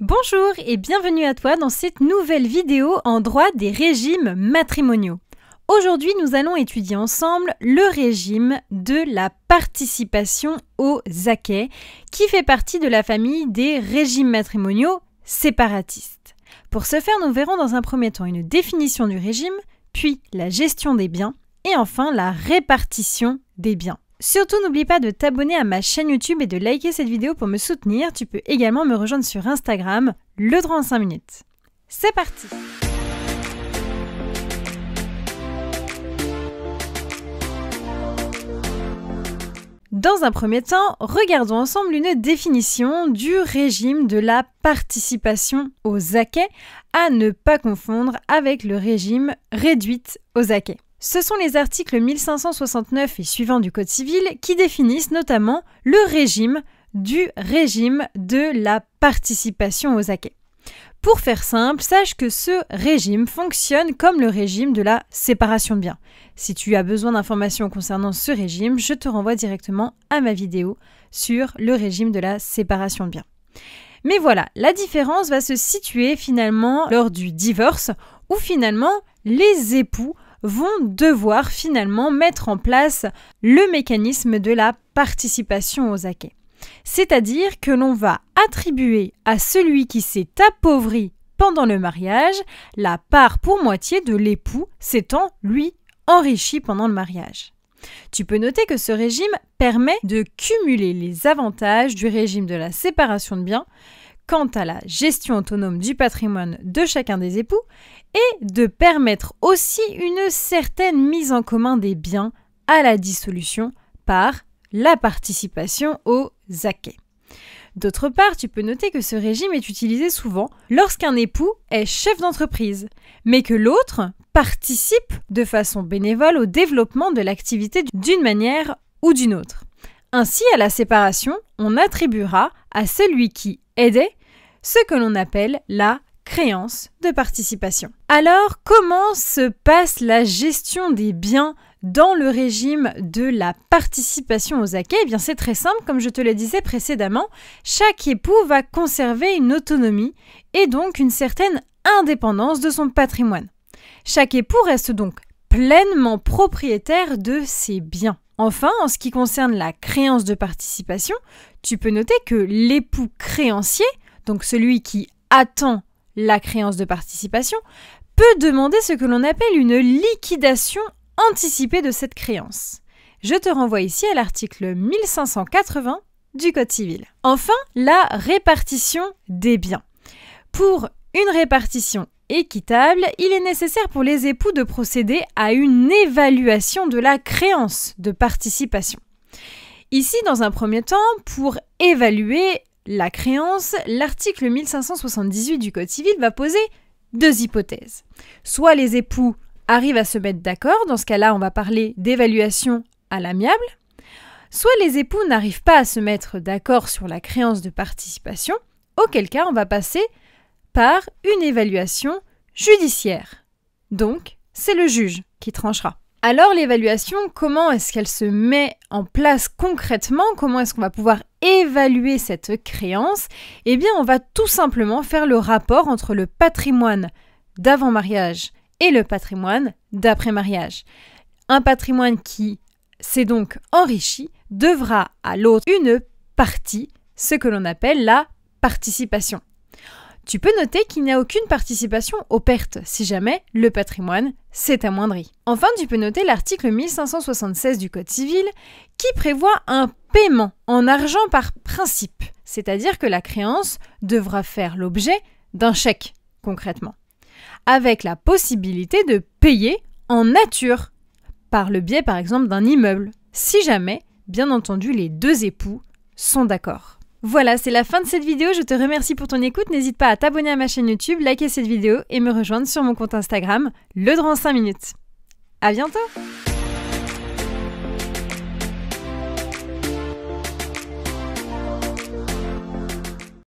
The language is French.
Bonjour et bienvenue à toi dans cette nouvelle vidéo en droit des régimes matrimoniaux. Aujourd'hui, nous allons étudier ensemble le régime de la participation aux acquets, qui fait partie de la famille des régimes matrimoniaux séparatistes. Pour ce faire, nous verrons dans un premier temps une définition du régime, puis la gestion des biens, et enfin la répartition des biens. Surtout n'oublie pas de t'abonner à ma chaîne YouTube et de liker cette vidéo pour me soutenir. Tu peux également me rejoindre sur Instagram, le droit en 5 minutes. C'est parti Dans un premier temps, regardons ensemble une définition du régime de la participation aux acquets à ne pas confondre avec le régime réduite aux acquets. Ce sont les articles 1569 et suivants du Code civil qui définissent notamment le régime du régime de la participation aux acquets. Pour faire simple, sache que ce régime fonctionne comme le régime de la séparation de biens. Si tu as besoin d'informations concernant ce régime, je te renvoie directement à ma vidéo sur le régime de la séparation de biens. Mais voilà, la différence va se situer finalement lors du divorce où finalement les époux vont devoir finalement mettre en place le mécanisme de la participation aux acquis, C'est-à-dire que l'on va attribuer à celui qui s'est appauvri pendant le mariage la part pour moitié de l'époux s'étant, lui, enrichi pendant le mariage. Tu peux noter que ce régime permet de cumuler les avantages du régime de la séparation de biens quant à la gestion autonome du patrimoine de chacun des époux et de permettre aussi une certaine mise en commun des biens à la dissolution par la participation aux acquets. D'autre part, tu peux noter que ce régime est utilisé souvent lorsqu'un époux est chef d'entreprise, mais que l'autre participe de façon bénévole au développement de l'activité d'une manière ou d'une autre. Ainsi, à la séparation, on attribuera à celui qui aidait ce que l'on appelle la créance de participation. Alors, comment se passe la gestion des biens dans le régime de la participation aux acquis Eh bien, c'est très simple, comme je te le disais précédemment, chaque époux va conserver une autonomie et donc une certaine indépendance de son patrimoine. Chaque époux reste donc pleinement propriétaire de ses biens. Enfin, en ce qui concerne la créance de participation, tu peux noter que l'époux créancier, donc celui qui attend la créance de participation, peut demander ce que l'on appelle une liquidation anticipée de cette créance. Je te renvoie ici à l'article 1580 du Code civil. Enfin, la répartition des biens. Pour une répartition équitable, il est nécessaire pour les époux de procéder à une évaluation de la créance de participation. Ici, dans un premier temps, pour évaluer la créance, l'article 1578 du Code civil va poser deux hypothèses. Soit les époux arrivent à se mettre d'accord, dans ce cas-là on va parler d'évaluation à l'amiable, soit les époux n'arrivent pas à se mettre d'accord sur la créance de participation, auquel cas on va passer par une évaluation judiciaire. Donc, c'est le juge qui tranchera. Alors l'évaluation, comment est-ce qu'elle se met en place concrètement Comment est-ce qu'on va pouvoir évaluer cette créance Eh bien, on va tout simplement faire le rapport entre le patrimoine d'avant-mariage et le patrimoine d'après-mariage. Un patrimoine qui s'est donc enrichi devra à l'autre une partie, ce que l'on appelle la participation. Tu peux noter qu'il n'y a aucune participation aux pertes si jamais le patrimoine s'est amoindri. Enfin, tu peux noter l'article 1576 du Code civil qui prévoit un paiement en argent par principe, c'est-à-dire que la créance devra faire l'objet d'un chèque concrètement, avec la possibilité de payer en nature, par le biais par exemple d'un immeuble, si jamais, bien entendu, les deux époux sont d'accord. Voilà, c'est la fin de cette vidéo. Je te remercie pour ton écoute. N'hésite pas à t'abonner à ma chaîne YouTube, liker cette vidéo et me rejoindre sur mon compte Instagram, le en 5 minutes. À bientôt!